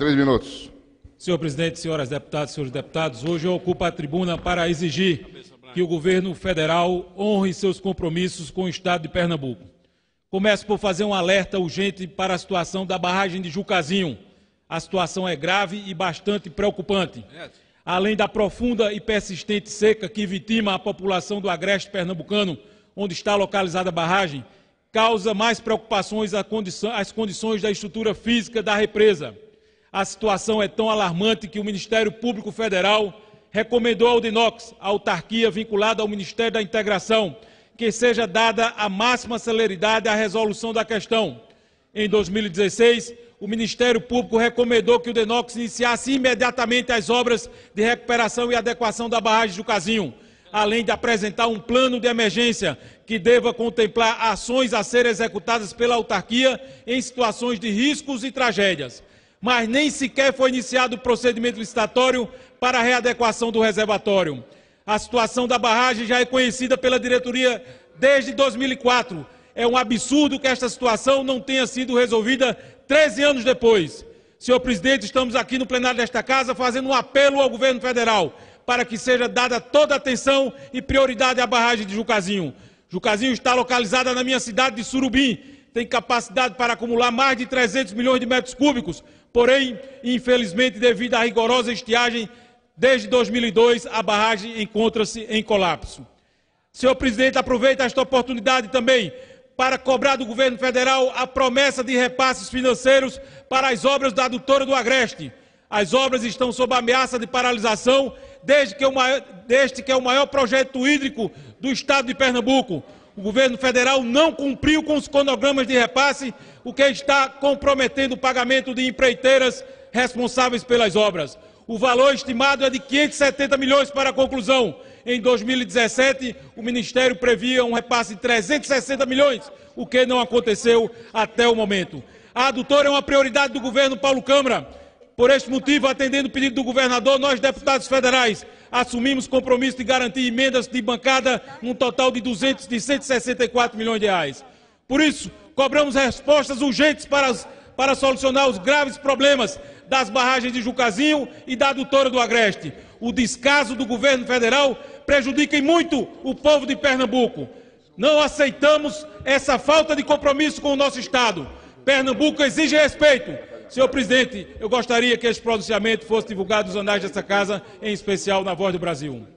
Três minutos. Senhor presidente, senhoras deputadas, senhores deputados, hoje eu ocupo a tribuna para exigir que o governo federal honre seus compromissos com o estado de Pernambuco. Começo por fazer um alerta urgente para a situação da barragem de Jucazinho. A situação é grave e bastante preocupante. Além da profunda e persistente seca que vitima a população do agreste pernambucano, onde está localizada a barragem, causa mais preocupações às condições da estrutura física da represa a situação é tão alarmante que o Ministério Público Federal recomendou ao DINOX, a autarquia vinculada ao Ministério da Integração, que seja dada a máxima celeridade à resolução da questão. Em 2016, o Ministério Público recomendou que o DENOX iniciasse imediatamente as obras de recuperação e adequação da barragem do Casinho, além de apresentar um plano de emergência que deva contemplar ações a serem executadas pela autarquia em situações de riscos e tragédias mas nem sequer foi iniciado o procedimento licitatório para a readequação do reservatório. A situação da barragem já é conhecida pela diretoria desde 2004. É um absurdo que esta situação não tenha sido resolvida 13 anos depois. Senhor presidente, estamos aqui no plenário desta casa fazendo um apelo ao governo federal para que seja dada toda a atenção e prioridade à barragem de Jucazinho. Jucazinho está localizada na minha cidade de Surubim, tem capacidade para acumular mais de 300 milhões de metros cúbicos, Porém, infelizmente, devido à rigorosa estiagem, desde 2002 a barragem encontra-se em colapso. Senhor presidente, aproveito esta oportunidade também para cobrar do governo federal a promessa de repasses financeiros para as obras da adutora do Agreste. As obras estão sob ameaça de paralisação desde que, é o maior, desde que é o maior projeto hídrico do estado de Pernambuco. O governo federal não cumpriu com os cronogramas de repasse, o que está comprometendo o pagamento de empreiteiras responsáveis pelas obras. O valor estimado é de 570 milhões para a conclusão. Em 2017, o Ministério previa um repasse de 360 milhões, o que não aconteceu até o momento. A adutora é uma prioridade do governo Paulo Câmara por este motivo, atendendo o pedido do governador, nós, deputados federais, assumimos compromisso de garantir emendas de bancada num total de 200, de 164 milhões de reais. Por isso, cobramos respostas urgentes para, para solucionar os graves problemas das barragens de Jucazinho e da adutora do Agreste. O descaso do governo federal prejudica em muito o povo de Pernambuco. Não aceitamos essa falta de compromisso com o nosso Estado. Pernambuco exige respeito Senhor presidente, eu gostaria que esse pronunciamento fosse divulgado nos anais dessa casa, em especial na Voz do Brasil.